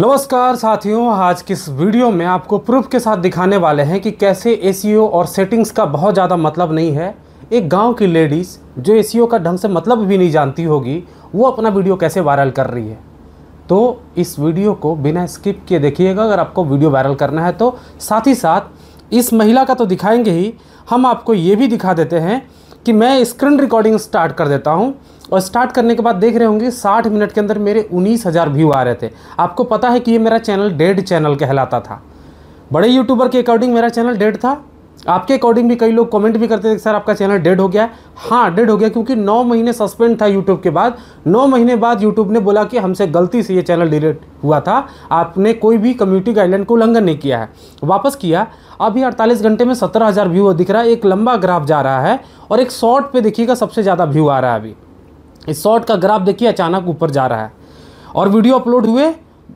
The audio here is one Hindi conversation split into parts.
नमस्कार साथियों आज की इस वीडियो में आपको प्रूफ के साथ दिखाने वाले हैं कि कैसे ए e और सेटिंग्स का बहुत ज़्यादा मतलब नहीं है एक गांव की लेडीज़ जो ए e का ढंग से मतलब भी नहीं जानती होगी वो अपना वीडियो कैसे वायरल कर रही है तो इस वीडियो को बिना स्किप किए देखिएगा अगर आपको वीडियो वायरल करना है तो साथ ही साथ इस महिला का तो दिखाएंगे ही हम आपको ये भी दिखा देते हैं कि मैं स्क्रीन रिकॉर्डिंग स्टार्ट कर देता हूँ और स्टार्ट करने के बाद देख रहे होंगे साठ मिनट के अंदर मेरे उन्नीस हज़ार व्यू आ रहे थे आपको पता है कि ये मेरा चैनल डेड चैनल कहलाता था बड़े यूट्यूबर के अकॉर्डिंग मेरा चैनल डेड था आपके अकॉर्डिंग भी कई लोग कमेंट भी करते थे सर आपका चैनल डेड हो गया हाँ डेड हो गया क्योंकि नौ महीने सस्पेंड था यूट्यूब के बाद नौ महीने बाद यूट्यूब ने बोला कि हमसे गलती से ये चैनल डिलीट हुआ था आपने कोई भी कम्युनिटी गाइडलाइन को उल्लंघन नहीं किया है वापस किया अभी अड़तालीस घंटे में सत्रह हज़ार व्यू दिख रहा है एक लंबा ग्राफ जा रहा है और एक शॉर्ट पर देखिएगा सबसे ज़्यादा व्यू आ रहा है अभी इस शॉर्ट का ग्राफ देखिए अचानक ऊपर जा रहा है और वीडियो अपलोड हुए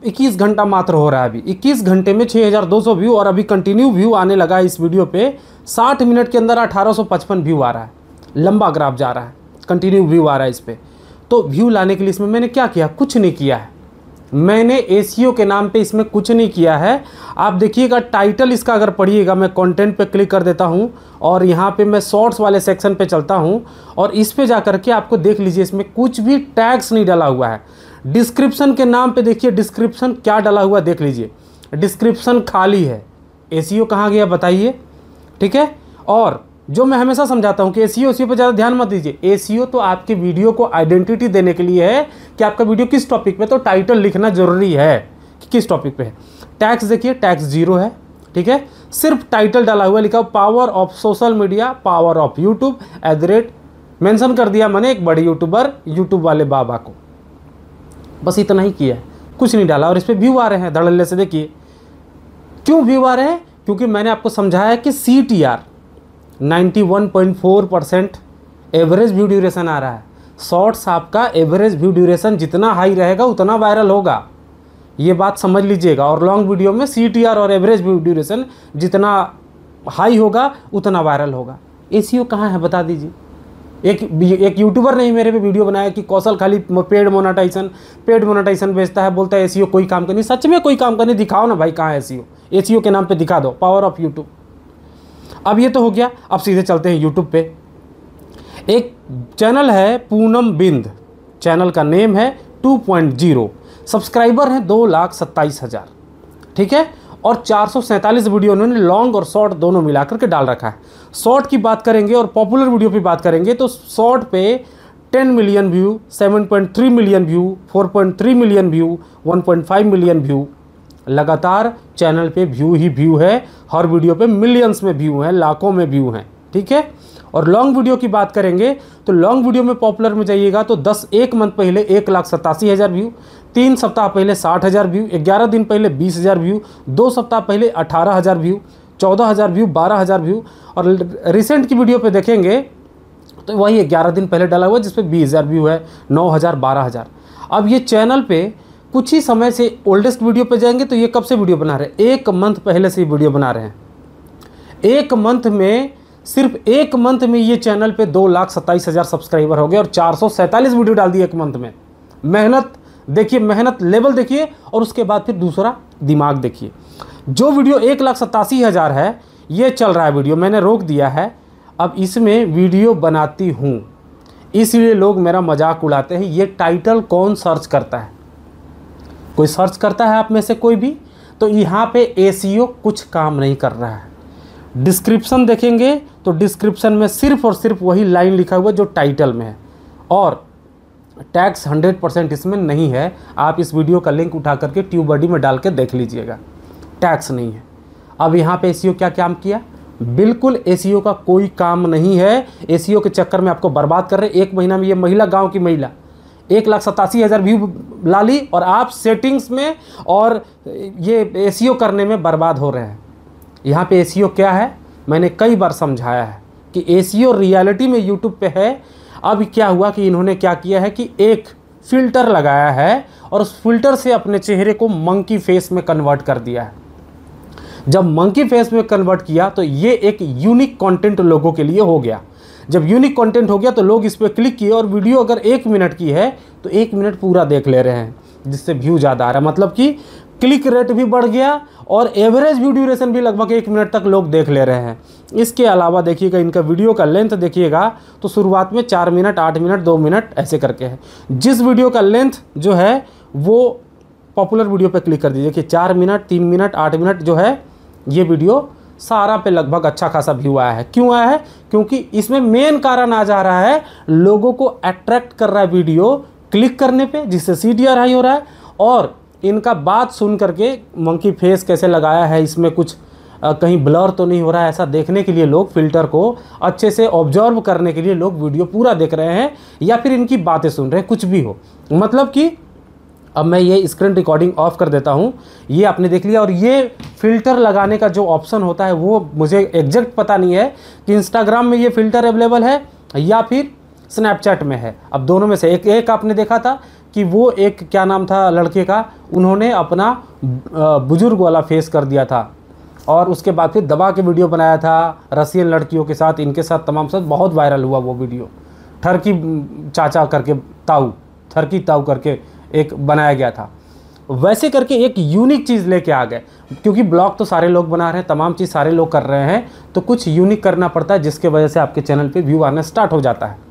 21 घंटा मात्र हो रहा है अभी 21 घंटे में 6200 व्यू और अभी कंटिन्यू व्यू आने लगा है इस वीडियो पे 60 मिनट के अंदर 1855 व्यू आ रहा है लंबा ग्राफ जा रहा है कंटिन्यू व्यू आ रहा है इस पर तो व्यू लाने के लिए इसमें मैंने क्या किया कुछ नहीं किया है मैंने ए के नाम पे इसमें कुछ नहीं किया है आप देखिएगा टाइटल इसका अगर पढ़िएगा मैं कंटेंट पे क्लिक कर देता हूँ और यहाँ पे मैं शॉर्ट्स वाले सेक्शन पे चलता हूँ और इस पे जा करके आपको देख लीजिए इसमें कुछ भी टैक्स नहीं डाला हुआ है डिस्क्रिप्शन के नाम पे देखिए डिस्क्रिप्शन क्या डाला हुआ देख लीजिए डिस्क्रिप्शन खाली है ए सी कहाँ गया बताइए ठीक है और जो मैं हमेशा समझाता हूँ कि ए सी ओ पर ज़्यादा ध्यान मत दीजिए ए सी ओ तो आपके वीडियो को आइडेंटिटी देने के लिए है कि आपका वीडियो किस टॉपिक पे तो टाइटल लिखना जरूरी है कि किस टॉपिक पे है टैक्स देखिए टैक्स जीरो है ठीक है सिर्फ टाइटल डाला हुआ लिखा power of social media power of YouTube at the rate mention कर दिया मैंने एक बड़े यूट्यूबर यूट्यूब वाले बाबा को बस इतना ही किया कुछ नहीं डाला और इस पर व्यू आ रहे हैं धड़ल्ले से देखिए क्यों व्यू आ रहे हैं क्योंकि मैंने आपको समझाया कि C T R 91.4 percent average view duration आ रहा है शॉर्ट्स आपका एवरेज व्यू ड्यूरेशन जितना हाई रहेगा उतना वायरल होगा ये बात समझ लीजिएगा और लॉन्ग वीडियो में सी और एवरेज व्यू ड्यूरेशन जितना हाई होगा उतना वायरल होगा ए सी कहाँ है बता दीजिए एक एक यूट्यूबर ने ही मेरे पे वीडियो बनाया कि कौशल खाली पेड मोनाटाइजेशन पेड मोनाटाइजेशन बेचता है बोलता है ए कोई काम का नहीं सच में कोई काम का नहीं दिखाओ ना भाई कहाँ ए सी के नाम पर दिखा दो पावर ऑफ यूट्यूब अब ये तो हो गया अब सीधे चलते हैं यूट्यूब पे एक चैनल है पूनम बिंद चैनल का नेम है 2.0 सब्सक्राइबर हैं दो लाख सत्ताईस हज़ार ठीक है और चार वीडियो उन्होंने लॉन्ग और शॉर्ट दोनों मिला करके डाल रखा है शॉर्ट की बात करेंगे और पॉपुलर वीडियो की बात करेंगे तो शॉर्ट पे 10 million view 7.3 million view 4.3 million view 1.5 million view लगातार चैनल पे व्यू ही व्यू है हर वीडियो पे मिलियंस में व्यू हैं लाखों में व्यू हैं ठीक है और लॉन्ग वीडियो की बात करेंगे तो लॉन्ग वीडियो में पॉपुलर में जाइएगा तो दस एक मंथ पहले एक लाख सतासी हज़ार व्यू तीन सप्ताह पहले साठ हज़ार व्यू ग्यारह दिन पहले बीस हज़ार व्यू दो सप्ताह पहले अठारह हज़ार व्यू चौदह हज़ार व्यू बारह हज़ार व्यू और रिसेंट की वीडियो पे देखेंगे तो वही ग्यारह दिन पहले डाला हुआ है जिसपे बीस हज़ार व्यू है नौ हज़ार बारह हज़ार अब ये चैनल पर कुछ ही समय से ओल्डेस्ट वीडियो पर जाएंगे तो ये कब से वीडियो बना रहे हैं एक मंथ पहले से वीडियो बना रहे हैं एक मंथ में सिर्फ एक मंथ में ये चैनल पे दो लाख सत्ताईस हज़ार सब्सक्राइबर हो गए और चार सौ सैंतालीस वीडियो डाल दिए एक मंथ में मेहनत देखिए मेहनत लेवल देखिए और उसके बाद फिर दूसरा दिमाग देखिए जो वीडियो एक लाख सतासी हज़ार है ये चल रहा है वीडियो मैंने रोक दिया है अब इसमें वीडियो बनाती हूँ इसलिए लोग मेरा मजाक उड़ाते हैं ये टाइटल कौन सर्च करता है कोई सर्च करता है आप में से कोई भी तो यहाँ पे ए कुछ काम नहीं कर रहा है डिस्क्रिप्शन देखेंगे तो डिस्क्रिप्शन में सिर्फ और सिर्फ वही लाइन लिखा हुआ जो टाइटल में है और टैक्स 100 परसेंट इसमें नहीं है आप इस वीडियो का लिंक उठा करके ट्यूब बडी में डाल के देख लीजिएगा टैक्स नहीं है अब यहाँ पे ए क्या काम किया बिल्कुल ए का कोई काम नहीं है ए के चक्कर में आपको बर्बाद कर रहे एक महीना में ये महिला गाँव की महिला एक लाख सतासी हज़ार व्यू ला ली और आप सेटिंग्स में और ये ए e करने में बर्बाद हो रहे हैं यहाँ पे ए e क्या है मैंने कई बार समझाया है कि ए रियलिटी e में यूट्यूब पे है अब क्या हुआ कि इन्होंने क्या किया है कि एक फ़िल्टर लगाया है और उस फिल्टर से अपने चेहरे को मंकी फेस में कन्वर्ट कर दिया है जब मंकी फेस में कन्वर्ट किया तो ये एक यूनिक कंटेंट लोगों के लिए हो गया जब यूनिक कंटेंट हो गया तो लोग इस पर क्लिक किए और वीडियो अगर एक मिनट की है तो एक मिनट पूरा देख ले रहे हैं जिससे व्यू ज़्यादा आ रहा है मतलब कि क्लिक रेट भी बढ़ गया और एवरेज व्यू ड्यूरेशन भी लगभग एक मिनट तक लोग देख ले रहे हैं इसके अलावा देखिएगा इनका वीडियो का लेंथ देखिएगा तो शुरुआत में चार मिनट आठ मिनट दो मिनट ऐसे करके है जिस वीडियो का लेंथ जो है वो पॉपुलर वीडियो पर क्लिक कर दीजिए कि चार मिनट तीन मिनट आठ मिनट जो है ये वीडियो सारा पे लगभग अच्छा खासा व्यू आया है क्यों आया है क्योंकि इसमें मेन कारण आ जा रहा है लोगों को अट्रैक्ट कर रहा है वीडियो क्लिक करने पे जिससे सी डी आर हाई हो रहा है और इनका बात सुन करके मंकी फेस कैसे लगाया है इसमें कुछ आ, कहीं ब्लर तो नहीं हो रहा है ऐसा देखने के लिए लोग फिल्टर को अच्छे से ऑब्जर्व करने के लिए लोग वीडियो पूरा देख रहे हैं या फिर इनकी बातें सुन रहे हैं कुछ भी हो मतलब कि अब मैं ये स्क्रीन रिकॉर्डिंग ऑफ कर देता हूँ ये आपने देख लिया और ये फ़िल्टर लगाने का जो ऑप्शन होता है वो मुझे एग्जैक्ट पता नहीं है कि इंस्टाग्राम में ये फ़िल्टर अवेलेबल है या फिर स्नैपचैट में है अब दोनों में से एक एक आपने देखा था कि वो एक क्या नाम था लड़के का उन्होंने अपना बुजुर्ग वाला फेस कर दिया था और उसके बाद फिर दबा के वीडियो बनाया था रसियन लड़कियों के साथ इनके साथ तमाम साथ बहुत वायरल हुआ वो वीडियो की चाचा करके ताऊ ठरकी ताऊ करके एक बनाया गया था वैसे करके एक यूनिक चीज़ लेके आ गए क्योंकि ब्लॉग तो सारे लोग बना रहे हैं तमाम चीज़ सारे लोग कर रहे हैं तो कुछ यूनिक करना पड़ता है जिसके वजह से आपके चैनल पे व्यू आना स्टार्ट हो जाता है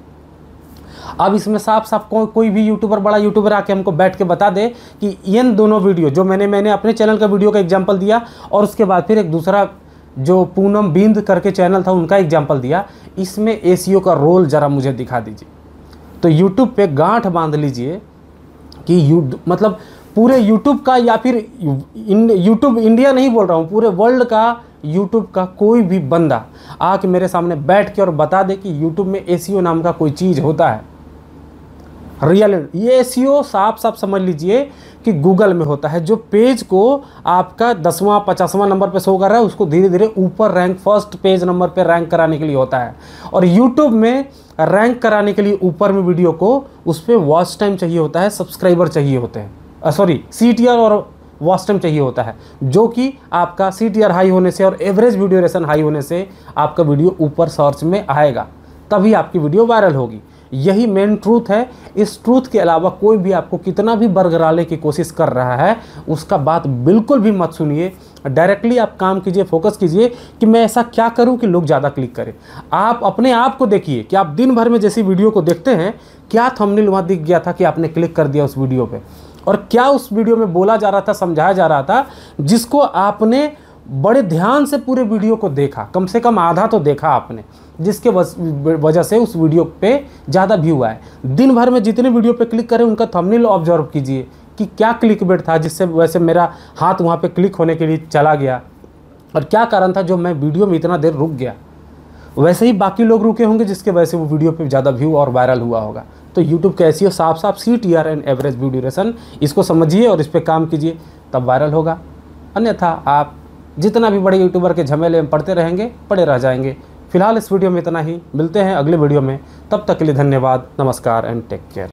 अब इसमें साफ साफ को, कोई भी यूट्यूबर बड़ा यूट्यूबर आके हमको बैठ के बता दे कि इन दोनों वीडियो जो मैंने मैंने अपने चैनल का वीडियो का एग्जाम्पल दिया और उसके बाद फिर एक दूसरा जो पूनम बिंद करके चैनल था उनका एग्जाम्पल दिया इसमें ए e का रोल ज़रा मुझे दिखा दीजिए तो यूट्यूब पर गांठ बांध लीजिए कि यू मतलब पूरे यूट्यूब का या फिर इन यूट्यूब इंडिया नहीं बोल रहा हूँ पूरे वर्ल्ड का यूट्यूब का कोई भी बंदा आके मेरे सामने बैठ के और बता दे कि यूट्यूब में ए e नाम का कोई चीज़ होता है रियल ये एस e साफ साफ समझ लीजिए कि गूगल में होता है जो पेज को आपका दसवां पचासवां नंबर पे शो कर रहा है उसको धीरे धीरे ऊपर रैंक फर्स्ट पेज नंबर पे रैंक कराने के लिए होता है और यूट्यूब में रैंक कराने के लिए ऊपर में वीडियो को उस पर वॉच टाइम चाहिए होता है सब्सक्राइबर चाहिए होते हैं सॉरी सी और वॉच टाइम चाहिए होता है जो कि आपका सी हाई होने से और एवरेज वीडियो रेशन हाई होने से आपका वीडियो ऊपर सर्च में आएगा तभी आपकी वीडियो वायरल होगी यही मेन ट्रूथ है इस ट्रूथ के अलावा कोई भी आपको कितना भी बरगराने की कोशिश कर रहा है उसका बात बिल्कुल भी मत सुनिए डायरेक्टली आप काम कीजिए फोकस कीजिए कि मैं ऐसा क्या करूं कि लोग ज़्यादा क्लिक करें आप अपने आप को देखिए कि आप दिन भर में जैसी वीडियो को देखते हैं क्या थंबनेल वहाँ दिख गया था कि आपने क्लिक कर दिया उस वीडियो पर और क्या उस वीडियो में बोला जा रहा था समझाया जा रहा था जिसको आपने बड़े ध्यान से पूरे वीडियो को देखा कम से कम आधा तो देखा आपने जिसके वजह से उस वीडियो पे ज़्यादा व्यू आए दिन भर में जितने वीडियो पे क्लिक करें उनका थंबनेल ऑब्जर्व कीजिए कि क्या क्लिक बेट था जिससे वैसे मेरा हाथ वहाँ पे क्लिक होने के लिए चला गया और क्या कारण था जो मैं वीडियो में इतना देर रुक गया वैसे ही बाकी लोग रुके होंगे जिसके वजह से वो वीडियो पर ज़्यादा व्यू और वायरल हुआ होगा तो यूट्यूब कैसी हो साफ साफ C T R and average view duration इसको समझिए और इस पर काम कीजिए तब वायरल होगा अन्यथा आप जितना भी बड़े यूट्यूबर के झमेले में पढ़ते रहेंगे पड़े रह जाएंगे फिलहाल इस वीडियो में इतना ही मिलते हैं अगले वीडियो में तब तक के लिए धन्यवाद नमस्कार एंड टेक केयर